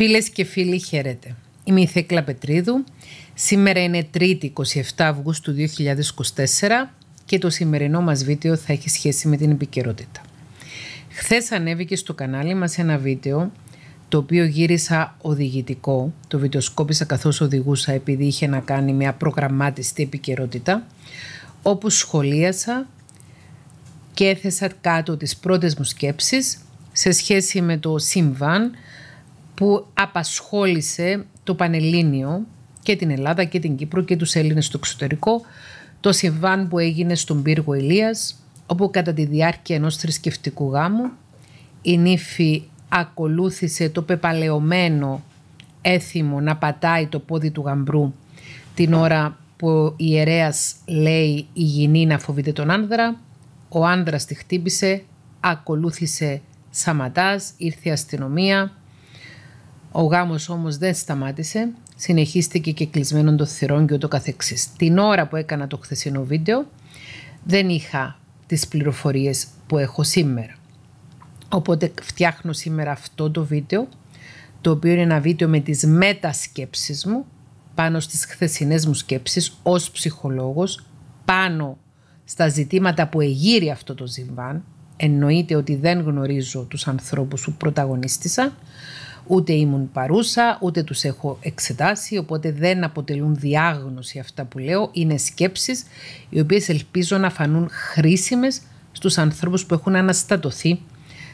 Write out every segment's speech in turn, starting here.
Φίλες και φίλοι χαίρετε. Είμαι η Θέκλα Πετρίδου. Σήμερα είναι 3η 27 Αυγούστου 2024 και το σημερινό μας βίντεο θα έχει σχέση με την επικαιρότητα. Χθες ανέβηκε στο κανάλι μας ένα βίντεο το οποίο γύρισα οδηγητικό, το βιντεοσκόπησα καθώς οδηγούσα επειδή είχε να κάνει μια προγραμμάτιστη επικαιρότητα, όπου σχολίασα και έθεσα κάτω τις πρώτες μου σκέψεις σε σχέση με το συμβάν που απασχόλησε το Πανελλήνιο και την Ελλάδα και την Κύπρο και τους Έλληνες στο εξωτερικό, το συμβάν που έγινε στον πύργο Ηλίας, όπου κατά τη διάρκεια ενός θρησκευτικού γάμου η νύφη ακολούθησε το πεπαλαιωμένο έθιμο να πατάει το πόδι του γαμπρού την ώρα που η ιερέας λέει η γυνή να φοβείται τον άνδρα, ο άνδρας τη χτύπησε, ακολούθησε σαματάς, ήρθε η αστυνομία, ο γάμος όμως δεν σταμάτησε, συνεχίστηκε και κλεισμένον των θυρών και ούτω καθεξής. Την ώρα που έκανα το χθεσινό βίντεο δεν είχα τις πληροφορίες που έχω σήμερα. Οπότε φτιάχνω σήμερα αυτό το βίντεο, το οποίο είναι ένα βίντεο με τις μετασκέψεις μου, πάνω στις χθεσινές μου σκέψεις ως ψυχολόγος, πάνω στα ζητήματα που εγείρει αυτό το ζυμβάν. εννοείται ότι δεν γνωρίζω τους ανθρώπους που πρωταγωνίστησα, Ούτε ήμουν παρούσα, ούτε τους έχω εξετάσει, οπότε δεν αποτελούν διάγνωση αυτά που λέω. Είναι σκέψεις οι οποίες ελπίζω να φανούν χρήσιμες στους ανθρώπους που έχουν αναστατωθεί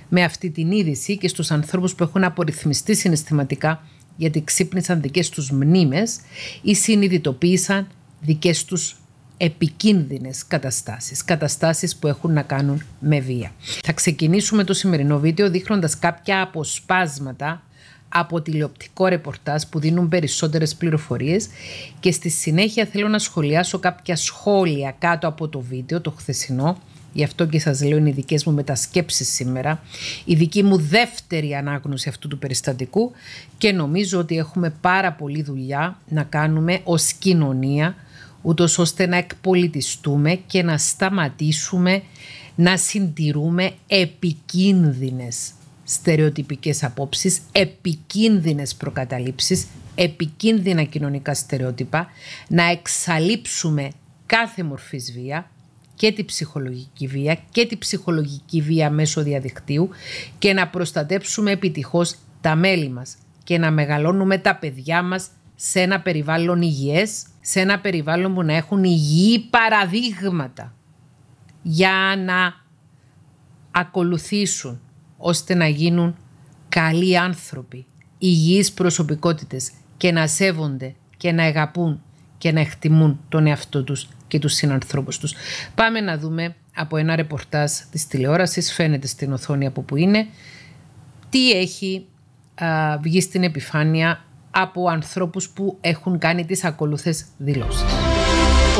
με αυτή την είδηση και στους ανθρώπους που έχουν απορριθμιστεί συναισθηματικά γιατί ξύπνησαν δικές τους μνήμες ή συνειδητοποίησαν δικές τους επικίνδυνες καταστάσεις, καταστάσεις που έχουν να κάνουν με βία. Θα ξεκινήσουμε το σημερινό βίντεο δείχνοντας κάποια αποσπάσματα από τηλεοπτικό ρεπορτάζ που δίνουν περισσότερες πληροφορίες και στη συνέχεια θέλω να σχολιάσω κάποια σχόλια κάτω από το βίντεο, το χθεσινό, γι' αυτό και σας λέω είναι οι δικές μου μετασκέψεις σήμερα, η δική μου δεύτερη ανάγνωση αυτού του περιστατικού και νομίζω ότι έχουμε πάρα πολλή δουλειά να κάνουμε ως κοινωνία ούτως ώστε να εκπολιτιστούμε και να σταματήσουμε να συντηρούμε επικίνδυνες στερεοτυπικές απόψεις, επικίνδυνες προκαταλήψεις, επικίνδυνα κοινωνικά στερεότυπα, να εξαλείψουμε κάθε μορφής βία και τη ψυχολογική βία και τη ψυχολογική βία μέσω διαδικτύου και να προστατέψουμε επιτυχώς τα μέλη μας και να μεγαλώνουμε τα παιδιά μας σε ένα περιβάλλον υγιές, σε ένα περιβάλλον που να έχουν υγιή παραδείγματα για να ακολουθήσουν ώστε να γίνουν καλοί άνθρωποι, υγιείς προσωπικότητες και να σέβονται και να αγαπούν και να εκτιμούν τον εαυτό τους και τους συνανθρώπους τους. Πάμε να δούμε από ένα ρεπορτάζ της τηλεόρασης, φαίνεται στην οθόνη από που είναι, τι έχει βγει στην επιφάνεια από ανθρώπους που έχουν κάνει τις ακολουθές δηλώσεις.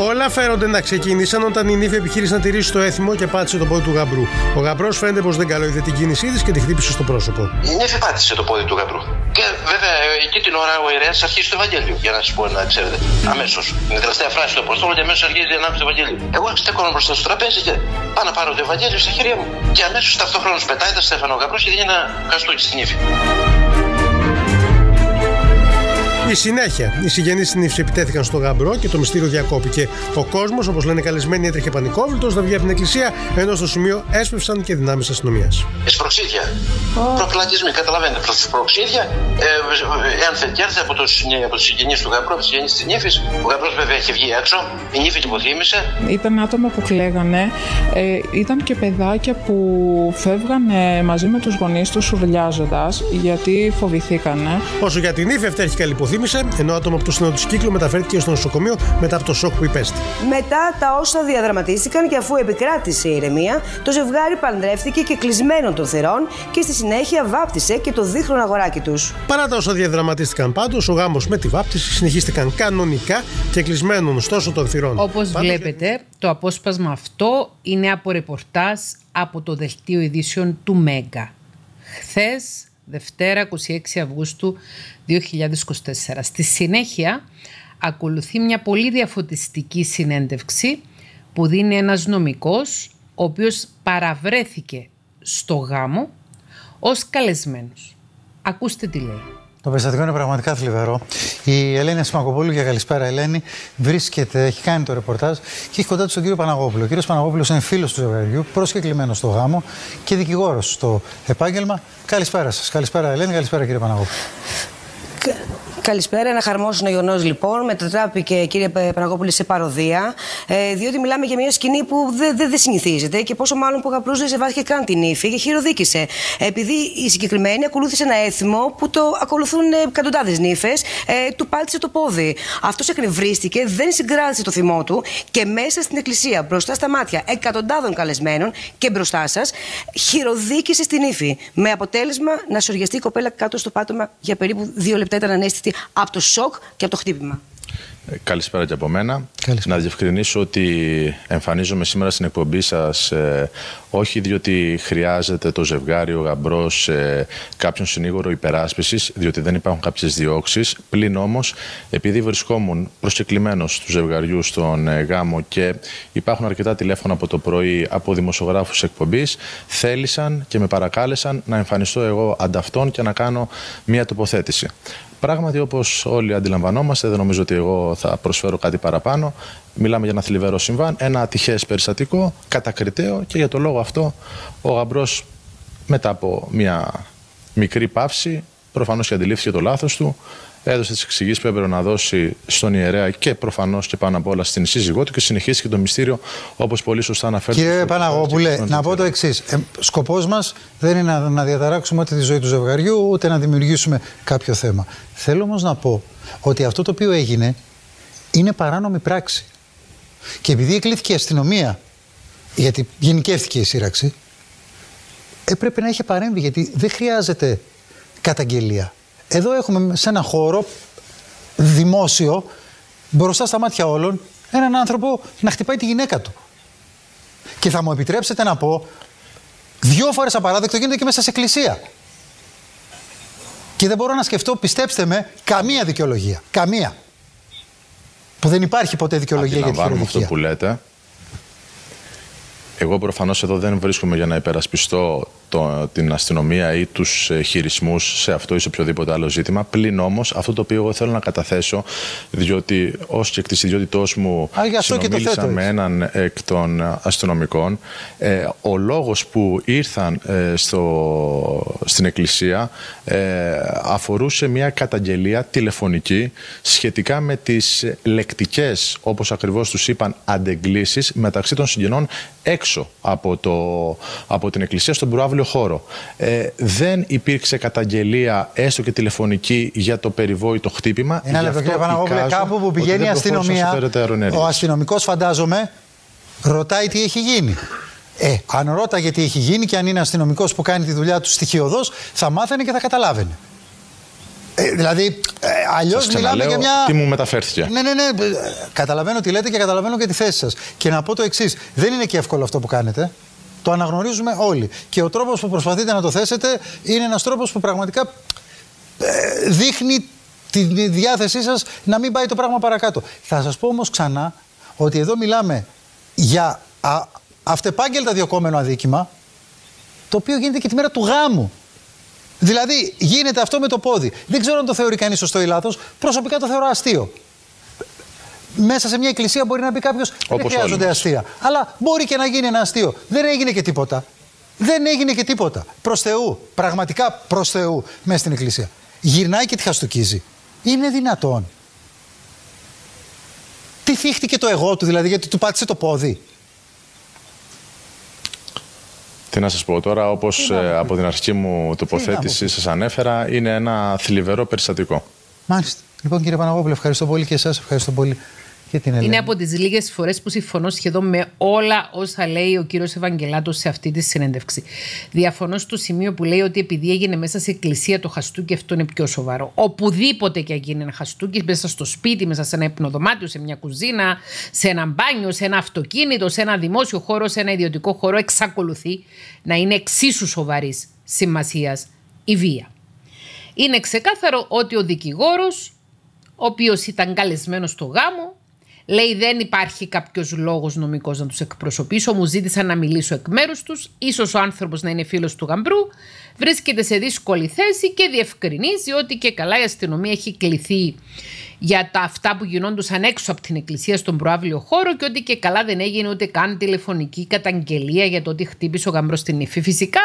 Όλα φαίνονται να ξεκίνησαν όταν η νύφη επιχείρησε να τηρήσει το έθιμο και πάτησε το πόδι του γαμπρού. Ο γαμπρός φαίνεται πως δεν καλοείδε την κίνησή της και τη χτύπησε στο πρόσωπο. Η νύφη πάτησε το πόδι του γαμπρού. Και βέβαια εκεί την ώρα ο Ιρέα αρχίζει το Ευαγγέλιο. Για να σας πω να ξέρετε. Αμέσως. Είναι τελευταία φράση το Αποστόλου και αμέσως αρχίζει να το Ευαγγέλιο. Εγώ στέκομαι μπροστά στο τραπέζι και πάω να πάρω το Ευαγγέλιο στα χέρια μου. Και αμέσως ταυτόχρονος πετάει τα Στέφανο Γαμπρός και δίνει ένα καστούκι στην νύφη. Η συνέχεια. Οι συγγενείς στην ύψη επιτέθηκαν στο γαμπρό και το μυστήριο διακόπηκε. Ο κόσμος, όπως λένε καλεσμένοι, έτρεχε πανικόβλητος να βγει από την εκκλησία, ενώ στο σημείο έσπευσαν και δυνάμεις αστυνομία. Εσπροξίδια. Oh. Προκλατισμοί, καταλαβαίνετε. Προσπροξίδια. Ε, ε και έρθε από, τους συγγενείς του γαμπρό, από του συγγενείς της νύφης. Ο γαμπρός βέβαια έχει βγει έξω. Η νύφη την υποθύμησε. Ήταν άτομα που κλαίγανε. Ε, ήταν και παιδάκια που φεύγανε μαζί με τους γονείς τους σουρλιάζοντα γιατί φοβηθήκανε. Όσο για την νύφη, αυτή έχει υποτίμησε, ενώ άτομο από το σύνολο κύκλου μεταφέρθηκε στο νοσοκομείο μετά από το σοκ που υπέστη. Μετά τα όσα διαδραματίστηκαν και αφού επικράτησε η ηρεμία, το ζευγάρι παντρεύτηκε και κλεισμένο των θερών και στη συνέχεια βάπτισε και το δίχρονο αγοράκι τους. Παρά τα όσα διαδραματίστηκαν πάντως, ο γάμος με τη βάπτιση συνεχίστηκαν κανονικά και κλεισμένων ωστόσο των θυρών. Όπως βλέπετε, το απόσπασμα αυτό είναι από ρεπορτάζ από το δελτίο ειδήσεων του Μέγκα. Χθες Δευτέρα 26 Αυγούστου 2024. Στη συνέχεια ακολουθεί μια πολύ διαφωτιστική συνέντευξη που δίνει ένας νομικός ο οποίος παραβρέθηκε στο γάμο ως καλεσμένος. Ακούστε τι λέει. Το περιστατικό είναι πραγματικά θλιβερό. Η Ελένη Ασημακοπούλου, για καλησπέρα Ελένη, βρίσκεται, έχει κάνει το ρεπορτάζ και έχει κοντά του τον κύριο Παναγόπουλο. Ο κύριος Παναγόπουλος είναι φίλος του ζευγαριού, προσκεκλημένος στο γάμο και δικηγόρος στο επάγγελμα. Καλησπέρα σας. Καλησπέρα Ελένη, καλησπέρα κύριε Παναγόπουλο. Καλησπέρα. Ένα χαρμόσυνο γεγονό λοιπόν. Μετατράπηκε, κύριε Παναγόπουλη, σε παροδία. Ε, διότι μιλάμε για μια σκηνή που δεν δε, δε συνηθίζεται και πόσο μάλλον που ο δεν σε βάθηκε καν την ύφη και χειροδίκησε. Επειδή η συγκεκριμένη ακολούθησε ένα έθιμο που το ακολουθούν ε, εκατοντάδες νύφες, ε, του πάλτησε το πόδι. Αυτός εκνευρίστηκε, δεν συγκράτησε το θυμό του και μέσα στην εκκλησία, μπροστά στα μάτια εκατοντάδων καλεσμένων και μπροστά σας, χειροδίκησε στην ύφη. Με αποτέλεσμα να σοριαστεί η κοπέλα κάτω στο πάτωμα για περίπου δύο λεπτά ήταν ανέστητη από το σοκ και από το χτύπημα. Ε, καλησπέρα και από μένα. Καλησπέρα. Να διευκρινίσω ότι εμφανίζομαι σήμερα στην εκπομπή σας ε, όχι διότι χρειάζεται το ζευγάρι, ο γαμπρός, ε, κάποιον συνήγορο υπεράσπισης, διότι δεν υπάρχουν κάποιες διώξεις. Πλην όμως, επειδή βρισκόμουν προσκεκλημένος του ζευγαριού στον ε, γάμο και υπάρχουν αρκετά τηλέφωνα από το πρωί από δημοσιογράφους εκπομπής, θέλησαν και με παρακάλεσαν να εμφανιστώ εγώ ανταυτόν και να κάνω μία τοποθέτηση. Πράγματι, όπως όλοι αντιλαμβανόμαστε, δεν νομίζω ότι εγώ θα προσφέρω κάτι παραπάνω. Μιλάμε για ένα θλιβερό συμβάν, ένα ατυχές περιστατικό, κατακριτέο και για το λόγο αυτό ο γαμπρός μετά από μια μικρή παύση, προφανώς και αντιλήφθηκε το λάθος του, έδωσε τι εξηγήσει που έπρεπε να δώσει στον ιερέα και προφανώς και πάνω απ' όλα στην σύζυγό του και συνεχίστηκε το μυστήριο όπως πολύ σωστά αναφέρθηκε. Κύριε Παναγόπουλε, να πω το εξής. Ε, Σκοπός μας δεν είναι να, να διαταράξουμε ούτε τη ζωή του ζευγαριού ούτε να δημιουργήσουμε κάποιο θέμα. Θέλω όμως να πω ότι αυτό το οποίο έγινε είναι παράνομη πράξη. Και επειδή εκλήθηκε η αστυνομία, γιατί γενικεύτηκε η σύραξη, έπρεπε να είχε παρέμβει γιατί δεν χρειάζεται καταγγελία. Εδώ έχουμε σε ένα χώρο δημόσιο, μπροστά στα μάτια όλων, έναν άνθρωπο να χτυπάει τη γυναίκα του. Και θα μου επιτρέψετε να πω, δύο φορές απαράδεκτο γίνεται και μέσα σε εκκλησία. Και δεν μπορώ να σκεφτώ, πιστέψτε με, καμία δικαιολογία. Καμία. Που δεν υπάρχει ποτέ δικαιολογία για τη χειροδικία. αυτό που λέτε. Εγώ προφανώς εδώ δεν βρίσκομαι για να υπερασπιστώ το, την αστυνομία ή τους ε, χειρισμούς σε αυτό ή σε οποιοδήποτε άλλο ζήτημα. Πλην όμως αυτό το οποίο εγώ θέλω να καταθέσω, διότι ως και εκ τη ιδιότητό μου Α, συνομίλησα με έναν εκ των αστυνομικών, ε, ο λόγος που ήρθαν ε, στο, στην εκκλησία ε, αφορούσε μια καταγγελία τηλεφωνική σχετικά με τις λεκτικές, όπως ακριβώς τους είπαν, αντεγκλήσεις μεταξύ των συγγενών έξω από, το, από την εκκλησία στον προάβλιο χώρο. Ε, δεν υπήρξε καταγγελία, έστω και τηλεφωνική, για το περιβόητο χτύπημα. Ένα λεπτό, κύριε Παναγόπουλε, κάπου που πηγαίνει η αστυνομία. Ο αστυνομικός, φαντάζομαι, ρωτάει τι έχει γίνει. Ε, αν ρώταγε τι έχει γίνει και αν είναι αστυνομικός που κάνει τη δουλειά του στοιχειοδός, θα μάθαινε και θα καταλάβαινε. Ε, δηλαδή, ε, αλλιώς μιλάμε για μια. Τι μου μεταφέρθηκε. Ναι, ναι, ναι. Ε, καταλαβαίνω τι λέτε και καταλαβαίνω και τη θέση σας. Και να πω το εξής: Δεν είναι και εύκολο αυτό που κάνετε. Το αναγνωρίζουμε όλοι. Και ο τρόπος που προσπαθείτε να το θέσετε είναι ένας τρόπος που πραγματικά ε, δείχνει τη διάθεσή σας να μην πάει το πράγμα παρακάτω. Θα σας πω όμως ξανά ότι εδώ μιλάμε για α, αυτεπάγγελτα διοκόμενο αδίκημα το οποίο γίνεται και τη μέρα του γάμου. Δηλαδή γίνεται αυτό με το πόδι. Δεν ξέρω αν το θεωρεί κανείς σωστό ή λάθος. Προσωπικά το θεωρώ αστείο μέσα σε μια εκκλησία μπορεί να μπει κάποιος δεν χρειάζονται όλοι. αστεία. Αλλά μπορεί και να γίνει ένα αστείο. Δεν έγινε και τίποτα. Δεν έγινε και τίποτα. Προς Θεού. Πραγματικά προς Θεού μέσα στην εκκλησία. Γυρνάει και τη χαστοκίζει. Είναι δυνατόν. Τι θύχτηκε το εγώ του, δηλαδή, γιατί του πάτησε το πόδι. Τι να σας πω τώρα, όπως ε, από την αρχική μου τοποθέτηση σας ανέφερα, είναι ένα θλιβερό περιστατικό. Μάλιστα. Λοιπόν, κύριε Παναγόπουλο, ευχαριστώ πολύ και εσάς. Ευχαριστώ πολύ για την Ελένη. Είναι από τις λίγες φορές που συμφωνώ σχεδόν με όλα όσα λέει ο κύριος Ευαγγελάτος σε αυτή τη συνέντευξη. Διαφωνώ στο σημείο που λέει ότι επειδή έγινε μέσα σε εκκλησία το χαστούκι, αυτό είναι πιο σοβαρό. Οπουδήποτε και έγινε ένα χαστούκι, μέσα στο σπίτι, μέσα σε ένα υπνοδωμάτιο, σε μια κουζίνα, σε ένα μπάνιο, σε ένα αυτοκίνητο, σε ένα δημόσιο χώρο, σε ένα ιδιωτικό χώρο, εξακολουθεί να είναι εξίσου σοβαρής σημασίας η βία. Είναι ξεκάθαρο ότι ο δικηγόρος ο οποίος ήταν καλεσμένος στο γάμο. Λέει δεν υπάρχει κάποιος λόγος νομικός να τους εκπροσωπήσω, μου ζήτησαν να μιλήσω εκ μέρους τους, ίσως ο άνθρωπος να είναι φίλος του γαμπρού, βρίσκεται σε δύσκολη θέση και διευκρινίζει ότι και καλά η αστυνομία έχει κληθεί για τα αυτά που γινόντουσαν έξω από την εκκλησία στον προάβλιο χώρο και ότι και καλά δεν έγινε ούτε καν τηλεφωνική καταγγελία για το ότι χτύπησε ο γαμπρός στην νύφη. Φυσικά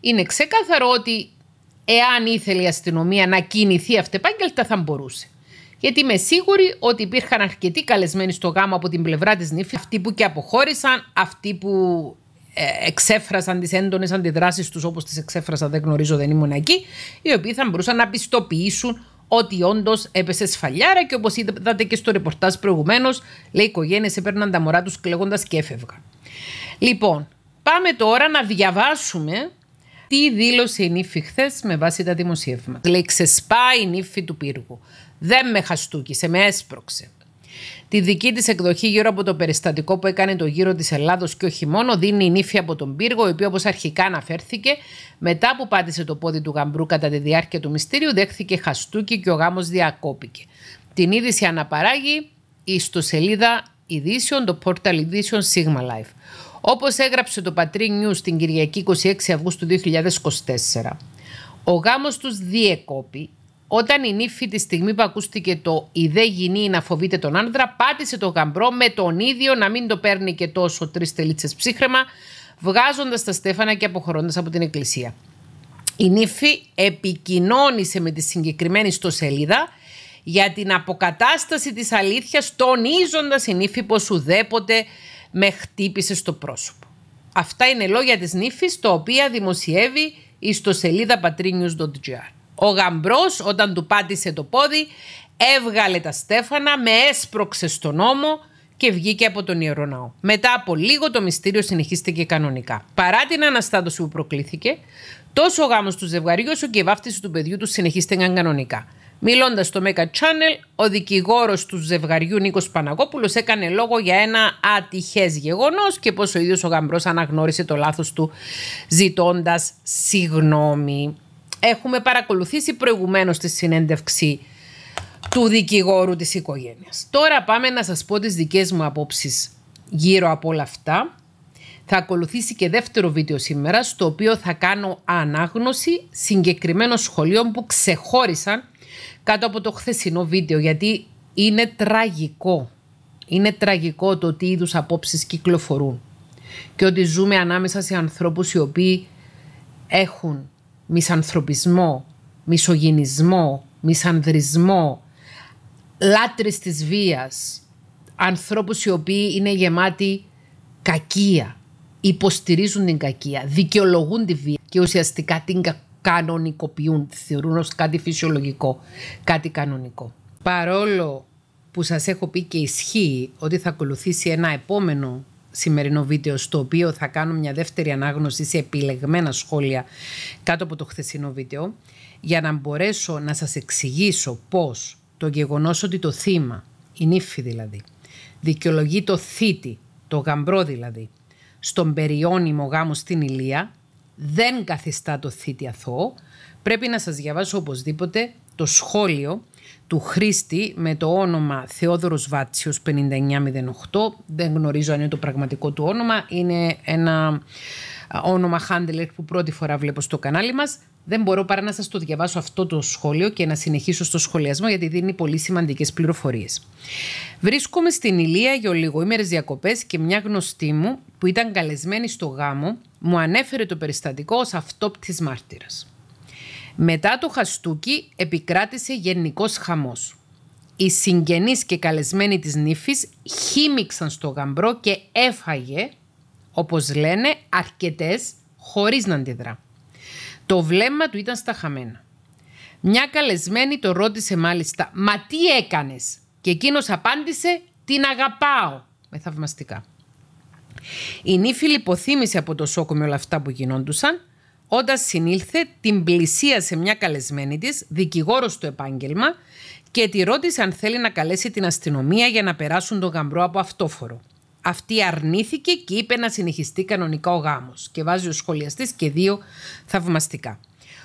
είναι ξεκάθαρο ότι εάν ήθελε η αστυνομία να κινηθεί αυτεπάγγελτα θα μπορούσε γιατί είμαι σίγουρη ότι υπήρχαν αρκετοί καλεσμένοι στο γάμο από την πλευρά της νύφης, αυτοί που και αποχώρησαν, αυτοί που ε, εξέφρασαν τις έντονες αντιδράσεις τους όπως τις εξέφρασα, δεν γνωρίζω, δεν ήμουν εκεί, οι οποίοι θα μπορούσαν να πιστοποιήσουν ότι όντως έπεσε σφαλιάρα και όπως είδατε και στο ρεπορτάζ προηγουμένως, λέει οι οικογένειες έπαιρναν τα μωρά τους κλεγόντα και έφευγαν. Λοιπόν, πάμε τώρα να διαβάσουμε τι δήλωσε η νύφη χθες με βάση τα δημοσίευμα. Λέει ξεσπάει η νύφη του πύργου. Δεν με χαστούκησε, με έσπρωξε. Τη δική της εκδοχή γύρω από το περιστατικό που έκανε το γύρο της Ελλάδος και όχι μόνο, δίνει η νύφη από τον πύργο, η οποία όπως αρχικά αναφέρθηκε, μετά που πάτησε το πόδι του γαμπρού κατά τη διάρκεια του μυστήριου, δέχθηκε χαστούκι και ο γάμος διακόπηκε. Την είδηση αναπαράγει η ιστοσελίδα ειδήσεων, το portal ειδήσεων Sigma Life. Όπως έγραψε το Πατρί News την Κυριακή 26 Αυγούστου 2024, ο γάμος τους διεκόπη όταν η νύφη τη στιγμή που ακούστηκε το «Η δε να φοβείται τον άνδρα» πάτησε το γαμπρό με τον ίδιο να μην το παίρνει και τόσο τρεις τελίτσες ψύχρεμα, βγάζοντας τα στέφανα και αποχωρώντας από την εκκλησία. Η νύφη επικοινώνησε με τη συγκεκριμένη στοσελίδα για την αποκατάσταση της αλήθειας, τονίζοντας η νύφη πως ουδέποτε με χτύπησε στο πρόσωπο. Αυτά είναι λόγια της νύφης, τα οποία δημοσιεύει η σελίδα patrinius.gr. Ο γαμπρός όταν του πάτησε το πόδι έβγαλε τα στέφανα, με έσπρωξε στον ώμο και βγήκε από τον Ιερό Ναό. Μετά από λίγο το μυστήριο συνεχίστηκε κανονικά. Παρά την αναστάτωση που προκλήθηκε, τόσο ο γάμος του ζευγαριού όσο και η βάφτιση του παιδιού τους συνεχίστηκαν κανονικά. Μιλώντας στο Mega Channel, ο δικηγόρος του ζευγαριού Νίκος Παναγόπουλος έκανε λόγο για ένα ατυχές γεγονός και πως ο ίδιος ο γαμπρός αναγνώρισε το λάθος του ζητώντας συγγνώμη έχουμε παρακολουθήσει προηγουμένως τη συνέντευξη του δικηγόρου της οικογένειας. Τώρα πάμε να σας πω τις δικές μου απόψεις γύρω από όλα αυτά. Θα ακολουθήσει και δεύτερο βίντεο σήμερα, στο οποίο θα κάνω ανάγνωση συγκεκριμένων σχολείων που ξεχώρισαν κάτω από το χθεσινό βίντεο, γιατί είναι τραγικό. Είναι τραγικό το τι είδους απόψεις κυκλοφορούν και ότι ζούμε ανάμεσα σε ανθρώπους οι οποίοι έχουν μισανθρωπισμό, μισογενισμό, μισανδρισμό, λάτρεις της βίας, ανθρώπους οι οποίοι είναι γεμάτοι κακία, υποστηρίζουν την κακία, δικαιολογούν τη βία και ουσιαστικά την κανονικοποιούν, τη θεωρούν ως κάτι φυσιολογικό, κάτι κανονικό. Παρόλο που σας έχω πει και ισχύει ότι θα ακολουθήσει ένα επόμενο σημερινό βίντεο στο οποίο θα κάνω μια δεύτερη ανάγνωση σε επιλεγμένα σχόλια κάτω από το χθεσινό βίντεο για να μπορέσω να σας εξηγήσω πώς το γεγονός ότι το θύμα, η νύφη δηλαδή, δικαιολογεί το θήτη, το γαμπρό δηλαδή, στον περιώνυμο γάμο στην Ηλία, δεν καθιστά το θήτη αθώο, πρέπει να σας διαβάσω οπωσδήποτε το σχόλιο του χρήστη με το όνομα Θεόδωρος Βάτσιος 5908. Δεν γνωρίζω αν είναι το πραγματικό του όνομα. Είναι ένα όνομα Χάντελερ που πρώτη φορά βλέπω στο κανάλι μας. Δεν μπορώ παρά να σας το διαβάσω αυτό το σχόλιο και να συνεχίσω στο σχολιασμό γιατί δίνει πολύ σημαντικές πληροφορίες. Βρίσκομαι στην Ηλία για ολιγοήμερες διακοπές και μια γνωστή μου που ήταν καλεσμένη στο γάμο μου ανέφερε το περιστατικό ως αυτόπτης μάρτυρας. Μετά το Χαστούκι επικράτησε γενικός χαμός. Οι συγγενείς και καλεσμένοι της νύφης χύμιξαν στο γαμπρό και έφαγε, όπως λένε, αρκετές χωρίς να αντιδρά. Το βλέμμα του ήταν στα χαμένα. Μια καλεσμένη το ρώτησε μάλιστα «Μα τι έκανες» και εκείνος απάντησε «Την αγαπάω» με θαυμαστικά. Η νύφη λιποθύμησε από το σόκο με όλα αυτά που γινόντουσαν όταν συνήλθε, την σε μια καλεσμένη της, δικηγόρος του επάγγελμα, και τη ρώτησε αν θέλει να καλέσει την αστυνομία για να περάσουν τον γαμπρό από αυτόφορο. Αυτή αρνήθηκε και είπε να συνεχιστεί κανονικά ο γάμος και βάζει ο σχολιαστής και δύο θαυμαστικά.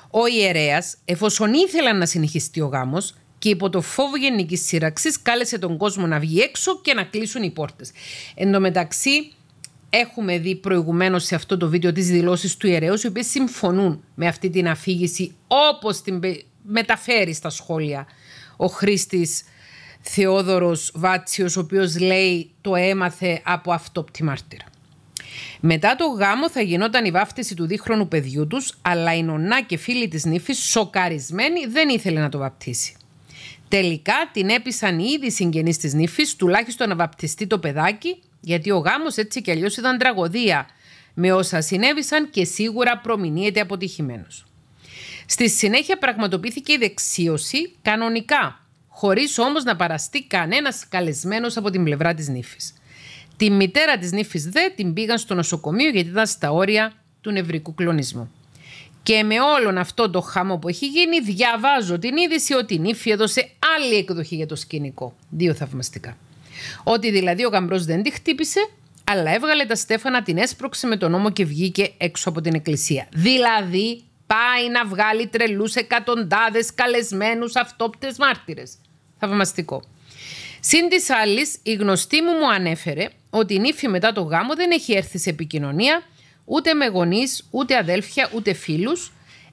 Ο ιερέας, εφόσον ήθελα να συνεχιστεί ο γάμος, και υπό το φόβο γενικής σύραξης κάλεσε τον κόσμο να βγει έξω και να κλείσουν οι πόρτες. Εν τω μεταξύ, Έχουμε δει προηγουμένως σε αυτό το βίντεο τις δηλώσεις του ιερέως οι οποίες συμφωνούν με αυτή την αφήγηση όπως την μεταφέρει στα σχόλια ο χρήστης Θεόδωρος Βάτσιος ο οποίος λέει το έμαθε από αυτόπτη μάρτυρα. Μετά το γάμο θα γινόταν η βάφτιση του δίχρονου παιδιού τους αλλά η νονά και φίλη της νύφης σοκαρισμένη δεν ήθελε να το βαπτίσει. Τελικά την έπεισαν ήδη ίδιοι συγγενείς της νύφης τουλάχιστον να βαπτιστεί το παιδάκι γιατί ο γάμος έτσι κι αλλιώς ήταν τραγωδία με όσα συνέβησαν και σίγουρα προμηνύεται αποτυχημένος. Στη συνέχεια πραγματοποιήθηκε η δεξίωση κανονικά, χωρίς όμως να παραστεί κανένας καλεσμένος από την πλευρά της νύφης. Τη μητέρα της νύφης δε την πήγαν στο νοσοκομείο γιατί ήταν στα όρια του νευρικού κλονισμού. Και με όλον αυτό το χάμο που έχει γίνει διαβάζω την είδηση ότι η νύφη έδωσε άλλη εκδοχή για το σκηνικό. Δύο θαυμαστικά. Ότι δηλαδή ο γαμπρός δεν τη χτύπησε, αλλά έβγαλε τα στέφανα, την έσπρωξε με τον νόμο και βγήκε έξω από την εκκλησία. Δηλαδή πάει να βγάλει τρελούς εκατοντάδες, καλεσμένους, αυτόπτες μάρτυρες. Θαυμαστικό. Συν της άλλης, η γνωστή μου μου ανέφερε ότι η νύφη μετά το γάμο δεν έχει έρθει σε επικοινωνία ούτε με γονείς, ούτε αδέλφια, ούτε φίλους.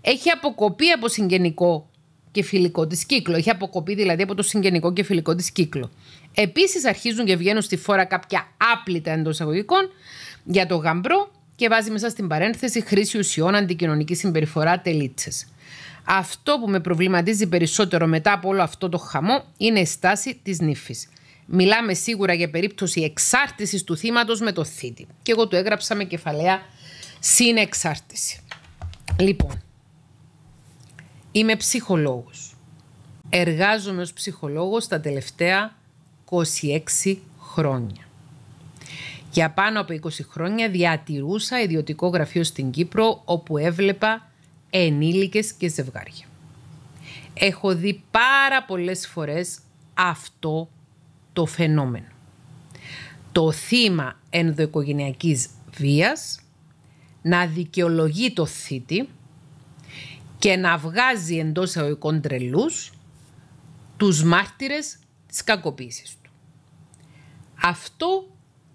Έχει αποκοπεί από συγγενικό και φιλικό της κύκλο. Έχει αποκοπεί δηλαδή από το συγγενικό και φιλικό της κύκλο. Επίσης αρχίζουν και βγαίνουν στη φόρα κάποια άπλητα εντός εισαγωγικών για το γαμπρό και βάζει μέσα στην παρένθεση χρήση ουσιών αντικοινωνικής συμπεριφορά τελίτσες. Αυτό που με προβληματίζει περισσότερο μετά από όλο αυτό το χαμό είναι η στάση της νύφης. Μιλάμε σίγουρα για περίπτωση εξάρτησης του θύματος με το θήτη. Και εγώ το έγραψα με κεφαλαία συνεξάρτηση. Λοιπόν, είμαι ψυχολόγος. Εργάζομαι ως ψυχολόγος τα τελευταία 26 χρόνια. Για πάνω από 20 χρόνια διατηρούσα ιδιωτικό γραφείο στην Κύπρο όπου έβλεπα ενήλικες και ζευγάρια. Έχω δει πάρα πολλές φορές αυτό το φαινόμενο. Το θύμα ενδοοικογενειακής βίας να δικαιολογεί το θήτη και να βγάζει εντός αγωγικών τρελούς τους μάρτυρες της του. Αυτό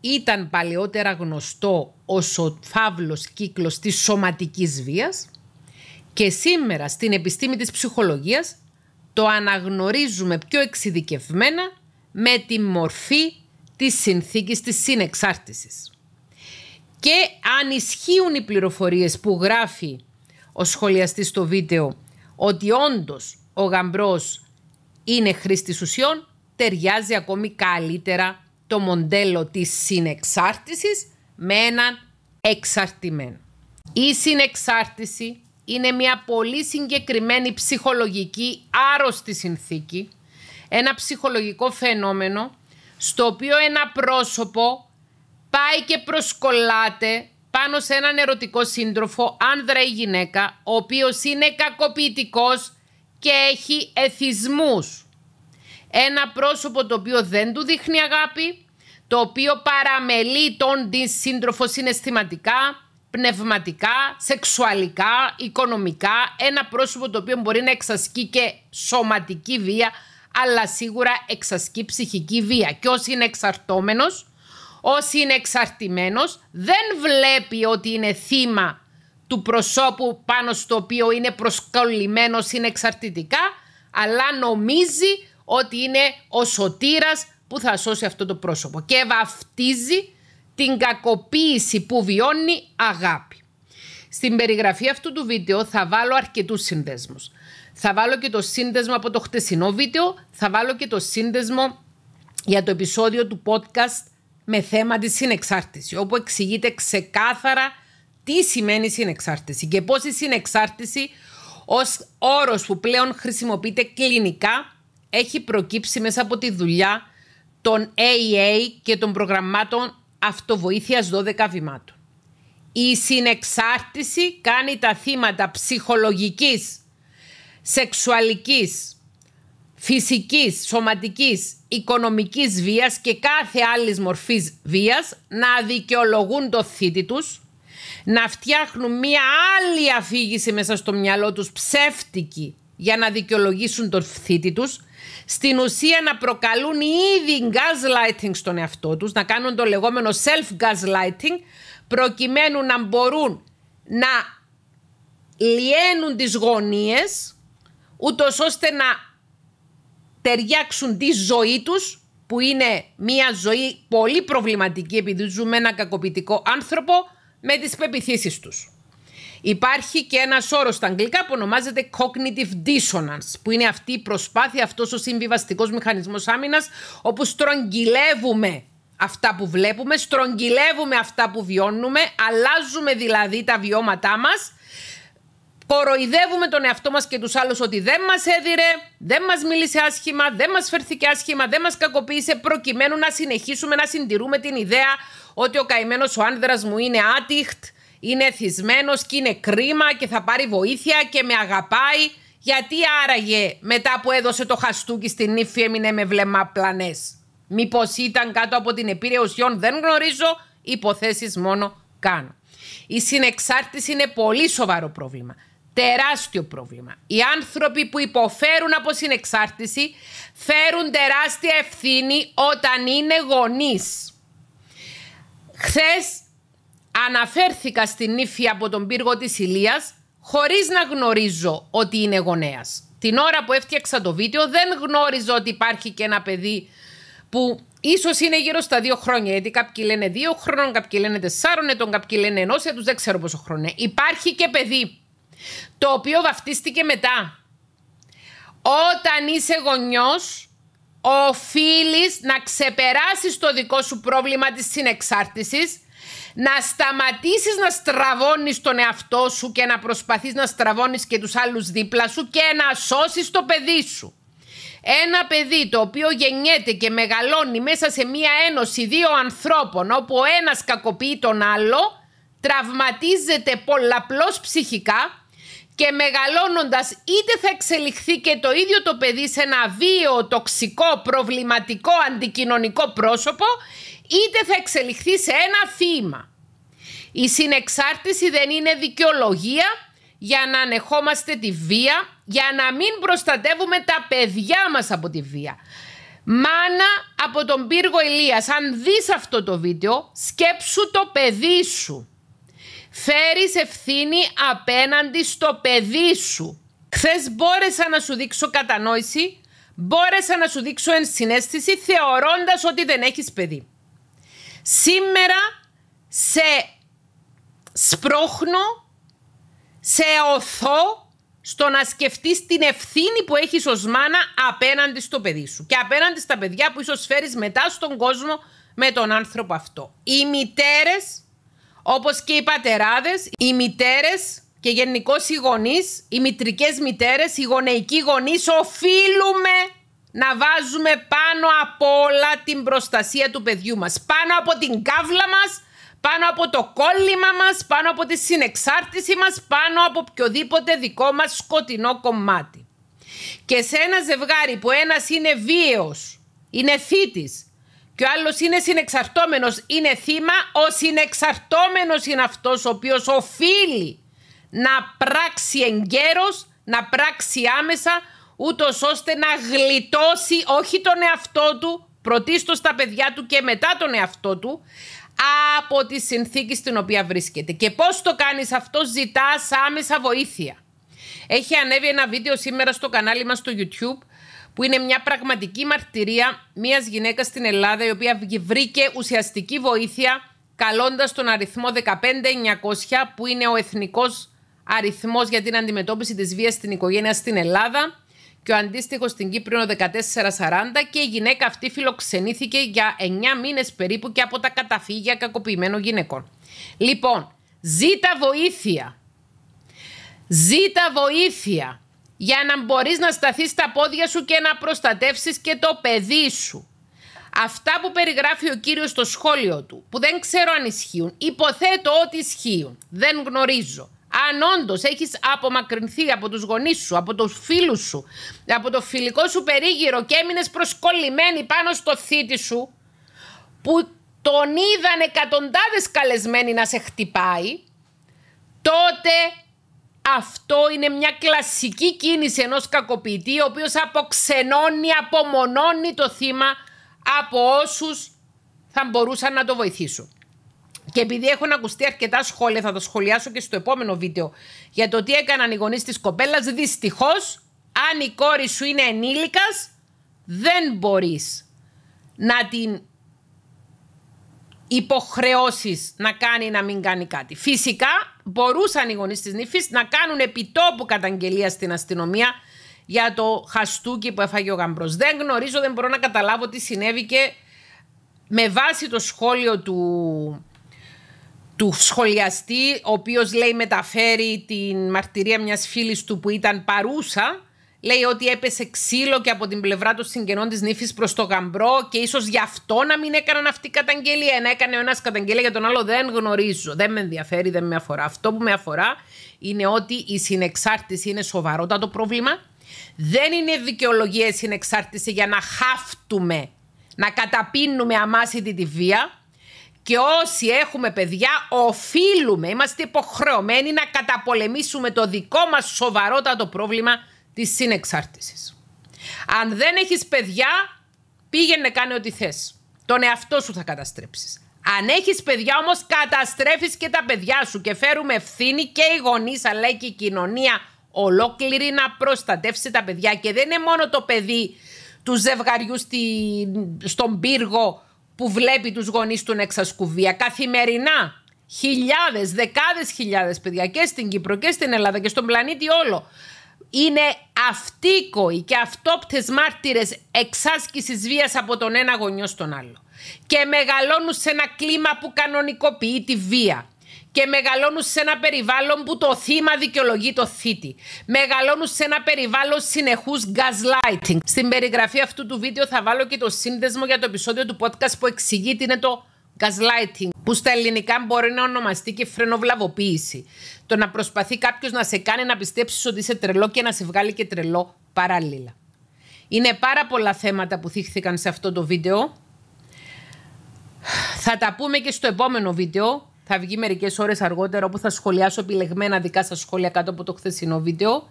ήταν παλαιότερα γνωστό ως ο φαύλος κύκλος της σωματικής βίας και σήμερα στην επιστήμη της ψυχολογίας το αναγνωρίζουμε πιο εξειδικευμένα με τη μορφή της συνθήκης της συνεξάρτησης. Και αν ισχύουν οι πληροφορίες που γράφει ο σχολιαστής στο βίντεο ότι όντως ο γαμπρός είναι χρήστης ουσιών, ταιριάζει ακόμη καλύτερα το μοντέλο της συνεξάρτησης με έναν εξαρτημένο. Η συνεξάρτηση είναι μια πολύ συγκεκριμένη ψυχολογική άρρωστη συνθήκη, ένα ψυχολογικό φαινόμενο στο οποίο ένα πρόσωπο πάει και προσκολάται πάνω σε έναν ερωτικό σύντροφο, άνδρα ή γυναίκα, ο οποίος είναι κακοποιητικός και έχει εθισμούς. Ένα πρόσωπο το οποίο δεν του δείχνει αγάπη, το οποίο παραμελεί τον τη σύντροφο συναισθηματικά, πνευματικά, σεξουαλικά, οικονομικά. Ένα πρόσωπο το οποίο μπορεί να εξασκεί και σωματική βία, αλλά σίγουρα εξασκεί ψυχική βία. Και όσοι είναι εξαρτώμενος, όσοι είναι εξαρτημένος, δεν βλέπει ότι είναι θύμα του προσώπου πάνω στο οποίο είναι προσκολλημένος, είναι εξαρτητικά, αλλά νομίζει ότι είναι ο σωτήρας που θα σώσει αυτό το πρόσωπο και βαφτίζει την κακοποίηση που βιώνει αγάπη. Στην περιγραφή αυτού του βίντεο θα βάλω αρκετούς συνδέσμους. Θα βάλω και το σύνδεσμο από το χτεσινό βίντεο, θα βάλω και το σύνδεσμο για το επεισόδιο του podcast με θέμα της συνεξάρτησης, όπου εξηγείται ξεκάθαρα τι σημαίνει συνεξάρτηση και πώς η συνεξάρτηση ως όρος που πλέον χρησιμοποιείται κλινικά έχει προκύψει μέσα από τη δουλειά των AA και των προγραμμάτων αυτοβοήθειας 12 βημάτων. Η συνεξάρτηση κάνει τα θύματα ψυχολογικής, σεξουαλικής, φυσικής, σωματικής, οικονομικής βίας και κάθε άλλης μορφής βίας να δικαιολογούν το θήτη τους, να φτιάχνουν μία άλλη αφήγηση μέσα στο μυαλό τους ψεύτικη για να δικαιολογήσουν τον θήτη τους στην ουσία να προκαλούν ήδη gaslighting στον εαυτό τους, να κάνουν το λεγόμενο self-gaslighting, προκειμένου να μπορούν να λιένουν τις γωνίες, ούτως ώστε να ταιριάξουν τη ζωή τους, που είναι μια ζωή πολύ προβληματική επειδή ζούμε ένα κακοποιητικό άνθρωπο, με τις πεπιθήσεις τους. Υπάρχει και ένας όρος στα αγγλικά που ονομάζεται cognitive dissonance, που είναι αυτή η προσπάθεια, αυτός ο συμβιβαστικός μηχανισμός άμυνας, όπου στρογγυλεύουμε αυτά που βλέπουμε, στρογγυλεύουμε αυτά που βιώνουμε, αλλάζουμε δηλαδή τα βιώματά μας, κοροϊδεύουμε τον εαυτό μας και τους άλλους ότι δεν μας έδιρε, δεν μας μίλησε άσχημα, δεν μας φέρθηκε άσχημα, δεν μας κακοποίησε, προκειμένου να συνεχίσουμε να συντηρούμε την ιδέα ότι ο καημένος ο άνδρας μου είναι άτυχτ είναι θυσμένο και είναι κρίμα και θα πάρει βοήθεια και με αγαπάει. Γιατί άραγε μετά που έδωσε το χαστούκι στην ύφη έμεινε με βλέμμα πλανές. Μήπως ήταν κάτω από την επίρρεια ουσιών δεν γνωρίζω, υποθέσεις μόνο κάνω. Η συνεξάρτηση είναι πολύ σοβαρό πρόβλημα. Τεράστιο πρόβλημα. Οι άνθρωποι που υποφέρουν από συνεξάρτηση φέρουν τεράστια ευθύνη όταν είναι γονείς. Χθες αναφέρθηκα στην ύφη από τον πύργο της Ηλίας χωρίς να γνωρίζω ότι είναι γονέας. Την ώρα που έφτιαξα το βίντεο δεν γνώριζα ότι υπάρχει και ένα παιδί που ίσως είναι γύρω στα δύο χρόνια, γιατί κάποιοι λένε δύο χρόνια, κάποιοι λένε τεσσάρων ετών, κάποιοι λένε ενός έτους, δεν ξέρω πόσο χρόνο είναι. Υπάρχει και παιδί, το οποίο βαφτίστηκε μετά. Όταν είσαι γονιός, οφείλεις να ξεπεράσεις το δικό σου πρόβλημα της συνεξάρτησης, να σταματήσεις να στραβώνεις τον εαυτό σου και να προσπαθείς να στραβώνεις και τους άλλους δίπλα σου και να σώσεις το παιδί σου. Ένα παιδί το οποίο γεννιέται και μεγαλώνει μέσα σε μία ένωση δύο ανθρώπων όπου ο ένας κακοποιεί τον άλλο, τραυματίζεται πολλαπλώς ψυχικά και μεγαλώνοντας είτε θα εξελιχθεί και το ίδιο το παιδί σε ένα βίαιο, τοξικό, προβληματικό, αντικοινωνικό πρόσωπο είτε θα εξελιχθεί σε ένα θύμα. Η συνεξάρτηση δεν είναι δικαιολογία για να ανεχόμαστε τη βία, για να μην προστατεύουμε τα παιδιά μας από τη βία. Μάνα από τον πύργο Ηλίας, αν δεις αυτό το βίντεο, σκέψου το παιδί σου. Φέρεις ευθύνη απέναντι στο παιδί σου. Χθες μπόρεσα να σου δείξω κατανόηση, μπόρεσα να σου δείξω ενσυναίσθηση θεωρώντας ότι δεν έχεις παιδί. Σήμερα σε σπρώχνω, σε οθώ στο να σκεφτείς την ευθύνη που έχεις ως μάνα απέναντι στο παιδί σου και απέναντι στα παιδιά που ίσω φέρει μετά στον κόσμο με τον άνθρωπο αυτό. Οι μητέρες, όπως και οι πατεράδες, οι μητέρες και γενικώς οι γονείς, οι μητρικές μητέρες, οι γονεϊκοί γονείς, οφείλουμε να βάζουμε πάνω από όλα την προστασία του παιδιού μας. Πάνω από την κάβλα μας, πάνω από το κόλλημα μας, πάνω από τη συνεξάρτηση μας, πάνω από οποιοδήποτε δικό μας σκοτεινό κομμάτι. Και σε ένα ζευγάρι που ένας είναι βίαιος, είναι θήτης και ο άλλος είναι συνεξαρτώμενος, είναι θύμα, ο συνεξαρτώμενος είναι αυτός ο οποίος οφείλει να πράξει εγκαίρος, να πράξει άμεσα ούτως ώστε να γλιτώσει όχι τον εαυτό του, πρωτίστως τα παιδιά του και μετά τον εαυτό του, από τη συνθήκη στην οποία βρίσκεται. Και πώς το κάνεις αυτό, ζητάς άμεσα βοήθεια. Έχει ανέβει ένα βίντεο σήμερα στο κανάλι μας στο YouTube, που είναι μια πραγματική μαρτυρία μιας γυναίκας στην Ελλάδα, η οποία βρήκε ουσιαστική βοήθεια, καλώντας τον αριθμό 15900, που είναι ο εθνικός αριθμός για την αντιμετώπιση της βίας στην οικογένεια στην Ελλάδα και ο αντίστοιχο στην Κύπρο είναι ο 1440 και η γυναίκα αυτή φιλοξενήθηκε για 9 μήνες περίπου και από τα καταφύγια κακοποιημένων γυναικών. Λοιπόν, ζήτα βοήθεια. Ζήτα βοήθεια για να μπορείς να σταθείς στα πόδια σου και να προστατεύσεις και το παιδί σου. Αυτά που περιγράφει ο κύριος στο σχόλιο του, που δεν ξέρω αν ισχύουν, υποθέτω ότι ισχύουν, δεν γνωρίζω. Αν όντως έχεις απομακρυνθεί από τους γονείς σου, από τους φίλους σου, από το φιλικό σου περίγυρο και έμεινες προσκολλημένη πάνω στο θήτη σου, που τον είδαν εκατοντάδες καλεσμένοι να σε χτυπάει, τότε αυτό είναι μια κλασική κίνηση ενός κακοποιητή, ο οποίος αποξενώνει, απομονώνει το θύμα από όσους θα μπορούσαν να το βοηθήσουν. Και επειδή έχουν ακουστεί αρκετά σχόλια, θα τα σχολιάσω και στο επόμενο βίντεο για το τι έκαναν οι γονείς της κοπέλας. Δυστυχώς, αν η κόρη σου είναι ενήλικας, δεν μπορείς να την υποχρεώσεις να κάνει ή να μην κάνει κάτι. Φυσικά, μπορούσαν οι γονείς της νύφης να κάνουν επιτόπου καταγγελία στην αστυνομία για το χαστούκι που έφαγε ο γαμπρός. Δεν γνωρίζω, δεν μπορώ να καταλάβω τι συνέβη και με βάση το σχόλιο του του σχολιαστή, ο οποίος λέει μεταφέρει την μαρτυρία μιας φίλης του που ήταν παρούσα, λέει ότι έπεσε ξύλο και από την πλευρά των συγγενών της νύφης προς το γαμπρό και ίσως γι' αυτό να μην έκαναν αυτή η καταγγελία, να έκανε ο καταγγελία για τον άλλο δεν γνωρίζω, δεν με ενδιαφέρει, δεν με αφορά. Αυτό που με αφορά είναι ότι η συνεξάρτηση είναι σοβαρότατο πρόβλημα, δεν είναι δικαιολογία η συνεξάρτηση για να χάφτουμε, να καταπίνουμε αμάσιτη τη βία, και όσοι έχουμε παιδιά, οφείλουμε, είμαστε υποχρεωμένοι να καταπολεμήσουμε το δικό μας σοβαρότατο πρόβλημα της συνεξάρτησης. Αν δεν έχεις παιδιά, πήγαινε κάνε ό,τι θες. Τον εαυτό σου θα καταστρέψεις. Αν έχεις παιδιά όμως, καταστρέφεις και τα παιδιά σου και φέρουμε ευθύνη και οι γονείς αλλά και η κοινωνία ολόκληρη να προστατεύσει τα παιδιά. Και δεν είναι μόνο το παιδί του ζευγαριού στον πύργο που βλέπει τους γονείς του να εξασκουβία καθημερινά. Χιλιάδες, δεκάδες χιλιάδες παιδιά και στην Κύπρο και στην Ελλάδα και στον πλανήτη όλο. Είναι αυτοίκοοι και αυτόπτες μάρτυρες εξάσκησης βίας από τον ένα γονιό στον άλλο. Και μεγαλώνουν σε ένα κλίμα που κανονικοποιεί τη βία και μεγαλώνουν σε ένα περιβάλλον που το θύμα δικαιολογεί το θήτη. Μεγαλώνουν σε ένα περιβάλλον συνεχούς gaslighting. Στην περιγραφή αυτού του βίντεο θα βάλω και το σύνδεσμο για το επεισόδιο του podcast που εξηγεί τι είναι το gaslighting, που στα ελληνικά μπορεί να ονομαστεί και φρενοβλαβοποίηση. Το να προσπαθεί κάποιος να σε κάνει να πιστέψεις ότι είσαι τρελό και να σε βγάλει και τρελό παράλληλα. Είναι πάρα πολλά θέματα που θύχθηκαν σε αυτό το βίντεο. Θα τα πούμε και στο επόμενο βίντεο. Θα βγει μερικές ώρες αργότερα όπου θα σχολιάσω επιλεγμένα δικά σας σχόλια κάτω από το χθεσινό βίντεο.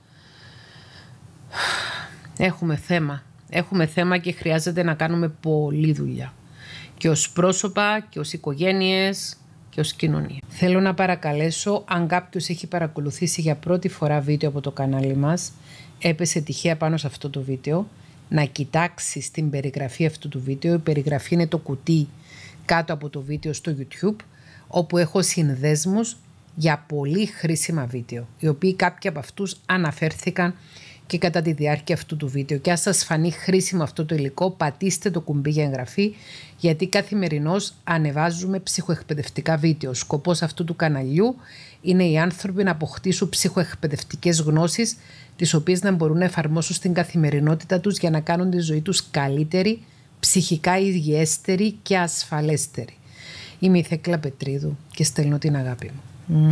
Έχουμε θέμα. Έχουμε θέμα και χρειάζεται να κάνουμε πολλή δουλειά. Και ως πρόσωπα, και ως οικογένειες, και ως κοινωνία. Θέλω να παρακαλέσω, αν κάποιος έχει παρακολουθήσει για πρώτη φορά βίντεο από το κανάλι μας, έπεσε τυχαία πάνω σε αυτό το βίντεο, να κοιτάξει στην περιγραφή αυτού του βίντεο. Η περιγραφή είναι το κουτί κάτω από το βίντεο στο YouTube όπου έχω συνδέσμους για πολύ χρήσιμα βίντεο, οι οποίοι κάποιοι από αυτούς αναφέρθηκαν και κατά τη διάρκεια αυτού του βίντεο. Και αν σας φανεί χρήσιμο αυτό το υλικό, πατήστε το κουμπί για εγγραφή, γιατί καθημερινώς ανεβάζουμε ψυχοεκπαιδευτικά βίντεο. Σκοπός αυτού του καναλιού είναι οι άνθρωποι να αποκτήσουν ψυχοεκπαιδευτικές γνώσεις, τις οποίες να μπορούν να εφαρμόσουν στην καθημερινότητα τους για να κάνουν τη ζωή τους καλύτερη, ψυχικά υγιέστερη και ασφαλέστερη. Είμαι η Θέκλα Πετρίδου και στέλνω την αγάπη μου.